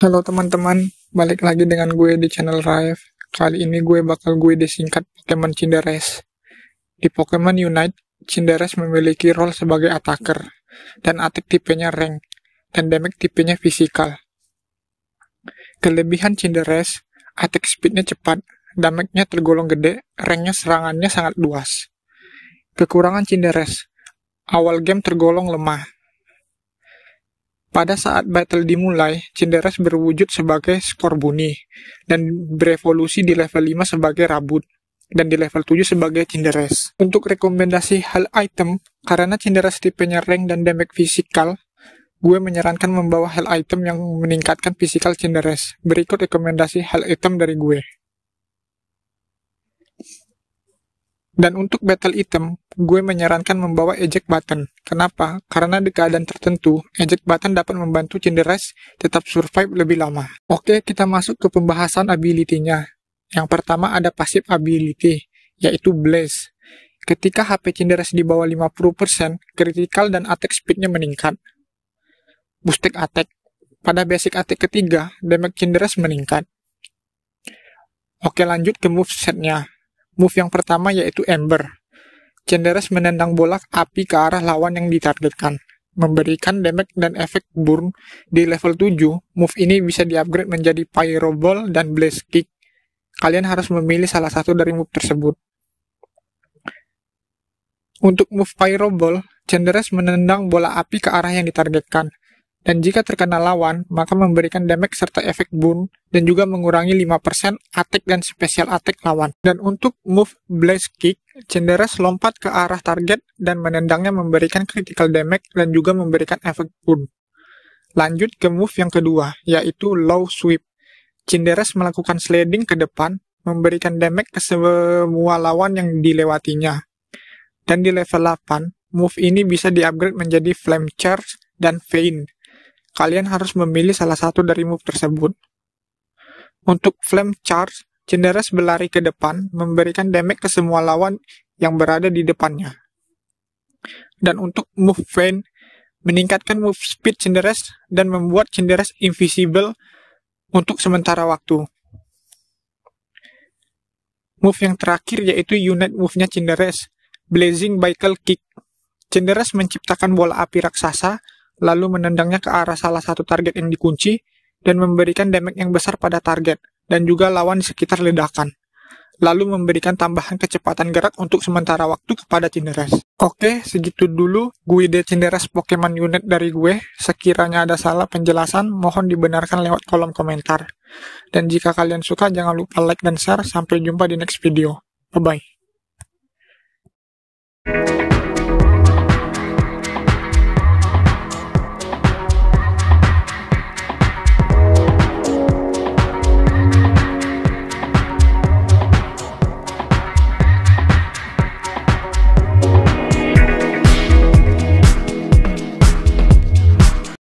Halo teman-teman, balik lagi dengan gue di channel Raif. Kali ini gue bakal gue disingkat Pokemon Cinderace. Di Pokemon Unite, Cinderace memiliki role sebagai attacker, dan attack tipenya rank, dan damage tipenya Physical. Kelebihan Cinderace, attack speednya cepat, damage-nya tergolong gede, Rank-nya serangannya sangat luas. Kekurangan Cinderace, awal game tergolong lemah, pada saat battle dimulai, Cinderes berwujud sebagai Skorbuni dan berevolusi di level 5 sebagai Rabut dan di level 7 sebagai Cinderes. Untuk rekomendasi hal item, karena Cinderes tipenya rank dan damage fisikal, gue menyarankan membawa hal item yang meningkatkan fisikal Cinderes. Berikut rekomendasi hal item dari gue. Dan untuk battle item, gue menyarankan membawa eject button. Kenapa? Karena di keadaan tertentu, eject button dapat membantu cinderace tetap survive lebih lama. Oke, kita masuk ke pembahasan ability-nya. Yang pertama ada passive ability, yaitu Blaze. Ketika HP cinderace di bawah 50%, critical dan attack speed-nya meningkat. Boosted attack. Pada basic attack ketiga, damage cinderace meningkat. Oke lanjut ke move set-nya. Move yang pertama yaitu Ember. Cenderes menendang bola api ke arah lawan yang ditargetkan. Memberikan damage dan efek burn di level 7, move ini bisa diupgrade menjadi Pyro Ball dan Blaze Kick. Kalian harus memilih salah satu dari move tersebut. Untuk move Pyro Ball, Cenderes menendang bola api ke arah yang ditargetkan dan jika terkena lawan, maka memberikan damage serta efek burn, dan juga mengurangi 5% attack dan special attack lawan. Dan untuk move Blaze Kick, Cenderas lompat ke arah target dan menendangnya memberikan critical damage dan juga memberikan efek burn. Lanjut ke move yang kedua, yaitu Low Sweep. Cenderas melakukan sliding ke depan, memberikan damage ke semua lawan yang dilewatinya. Dan di level 8, move ini bisa diupgrade menjadi Flame Charge dan Vein kalian harus memilih salah satu dari move tersebut. Untuk Flame Charge, Cenderas berlari ke depan, memberikan damage ke semua lawan yang berada di depannya. Dan untuk move Vayne, meningkatkan move speed Cenderas dan membuat Cenderas invisible untuk sementara waktu. Move yang terakhir yaitu unit move-nya Cenderes, Blazing Bicycle Kick. Cenderes menciptakan bola api raksasa lalu menendangnya ke arah salah satu target yang dikunci dan memberikan damage yang besar pada target dan juga lawan di sekitar ledakan. Lalu memberikan tambahan kecepatan gerak untuk sementara waktu kepada Cinderes. Oke, segitu dulu guide Cinderes Pokemon unit dari gue. Sekiranya ada salah penjelasan, mohon dibenarkan lewat kolom komentar. Dan jika kalian suka, jangan lupa like dan share. Sampai jumpa di next video. Bye-bye.